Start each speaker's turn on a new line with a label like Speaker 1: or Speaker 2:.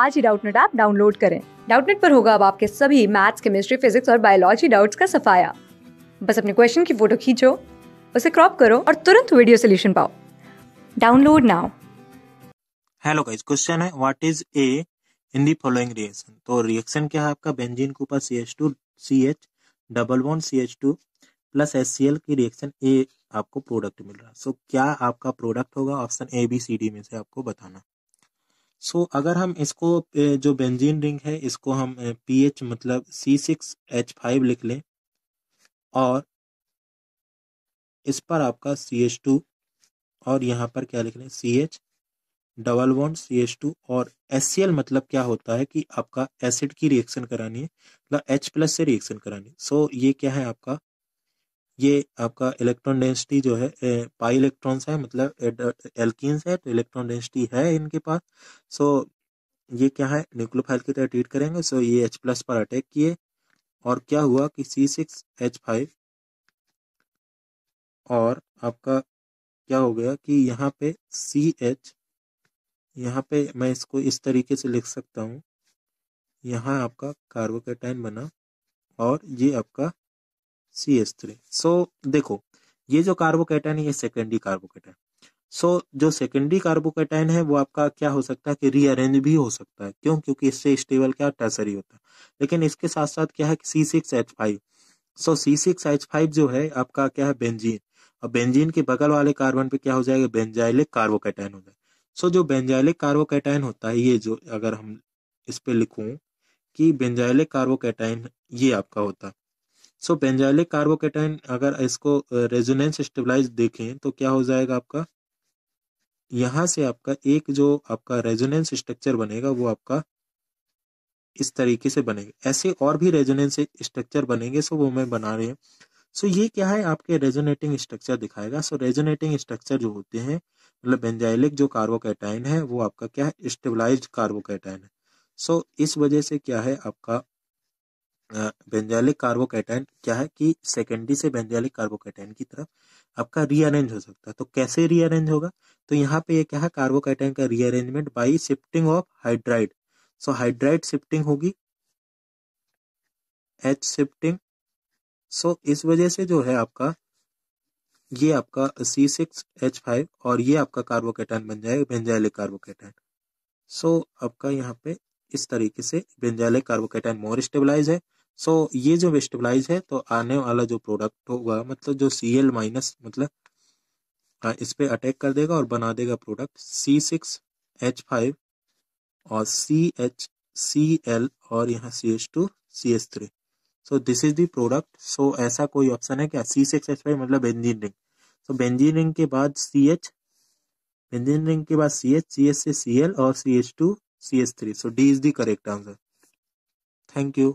Speaker 1: आज ही Doubtnut app download करें डाउटनेट पर होगा अब आपके सभी मैथ्स केमिस्ट्री फिजिक्स और बायोलॉजी डाउट्स का सफाया बस अपने क्वेश्चन की फोटो खींचो उसे क्रॉप करो और तुरंत वीडियो सोल्यूशन पाओ download now
Speaker 2: hello guys question है what is A in the following reaction तो रिएक्शन क्या है आपका बेंजीन के ऊपर C H two C H double one C H two plus S C L की रिएक्शन ए आपको प्रोडक्ट मिल रहा है सो क्या आपका प्रोडक्ट होगा option A B C D में से आपको बताना सो so, अगर हम इसको जो बेंजीन रिंग है इसको हम पी एच मतलब सी सिक्स एच फाइव लिख लें और इस पर आपका सी एच टू और यहाँ पर क्या लिख लें C H double one C H two और एस सी एल मतलब क्या होता है कि आपका एसिड की रिएक्शन करानी है मतलब एच प्लस से रिएक्शन करानी है सो so, ये क्या है आपका ये आपका इलेक्ट्रॉन डेंसिटी जो है पाई इलेक्ट्रॉन्स है मतलब एल्किन्स है तो इलेक्ट्रॉन डेंसिटी है इनके पास सो so, ये क्या है न्यूक्लोफाइल की तरह ट्रीट करेंगे सो so, ये एच प्लस पर अटैक किए और क्या हुआ कि सी सिक्स एच फाइव और आपका क्या हो गया कि यहाँ पे सी एच यहाँ पे मैं इसको इस तरीके से लिख सकता हूँ यहाँ आपका कार्बोकेटाइन बना और ये आपका सी एस थ्री सो देखो ये जो कार्बोकेटाइन है ये सेकेंडरी कार्बोकेटाइन सो जो सेकेंडरी कार्बोकेटाइन है वो आपका क्या हो सकता है कि रीअरेंज भी हो सकता है क्यों क्योंकि इससे स्टेबल क्या टर्सरी होता है लेकिन इसके साथ साथ क्या है C six H five so C six H five जो है आपका क्या है बेंजीन और बेंजीन के बगल वाले कार्बन पे क्या हो जाएगा बेंजाइलिक कार्बोकेटाइन हो जाएगा सो जो बेंजाइलिक कार्बोकेटाइन होता है ये जो अगर हम इस पे लिखू कि बेंजाइलिक कार्बोकेटाइन ये आपका होता है सो बेंजाइलिक कार्बोकेटाइन अगर इसको रेजोनेंस स्टेबलाइज देखें तो क्या हो जाएगा आपका यहाँ से आपका एक जो आपका रेजोनेंस स्ट्रक्चर बनेगा वो आपका इस तरीके से बनेगा ऐसे और भी रेजोनेंस स्ट्रक्चर बनेंगे सो वो मैं बना रहे हैं सो ये क्या है आपके रेजोनेटिंग स्ट्रक्चर दिखाएगा सो रेजोनेटिंग स्ट्रक्चर जो होते हैं मतलब बेंजाइलिक जो कार्बोकेटाइन है वो आपका क्या है स्टेबलाइज कार्बोकेटाइन है सो इस वजह से क्या है आपका बेंजालिक कार्बोकैटायन क्या है कि सेकेंडरी से बेंजालिक कार्बोकैटाइन की तरफ आपका रीअरेंज हो सकता है तो कैसे रीअरेंज होगा तो यहाँ पे ये क्या है कार्बोकैटाइन का rearrangement by shifting of hydride so hydride shifting होगी एच शिफ्टिंग सो इस वजह से जो है आपका ये आपका सी सिक्स एच फाइव और ये आपका कार्बोकेटाइन बन जाएगा बेंजालिक कार्बोकेटाइन सो so, आपका यहाँ पे इस तरीके से बेंजालिक कार्बोकेटाइन मोर स्टेबलाइज है सो so, ये जो वेस्टिबलाइज है तो आने वाला जो प्रोडक्ट होगा मतलब जो सी एल माइनस मतलब इस पर अटैक कर देगा और बना देगा product C six H five और सी एच सी एल और यहाँ C H two C H three so this is the product so ऐसा कोई ऑप्शन है क्या सी सिक्स एच फाइव मतलब benzene ring so benzene ring के बाद सी एच बेंजीन रिंग के बाद सी एच सी एच से सी एल और C H two C H three so D is the correct answer thank you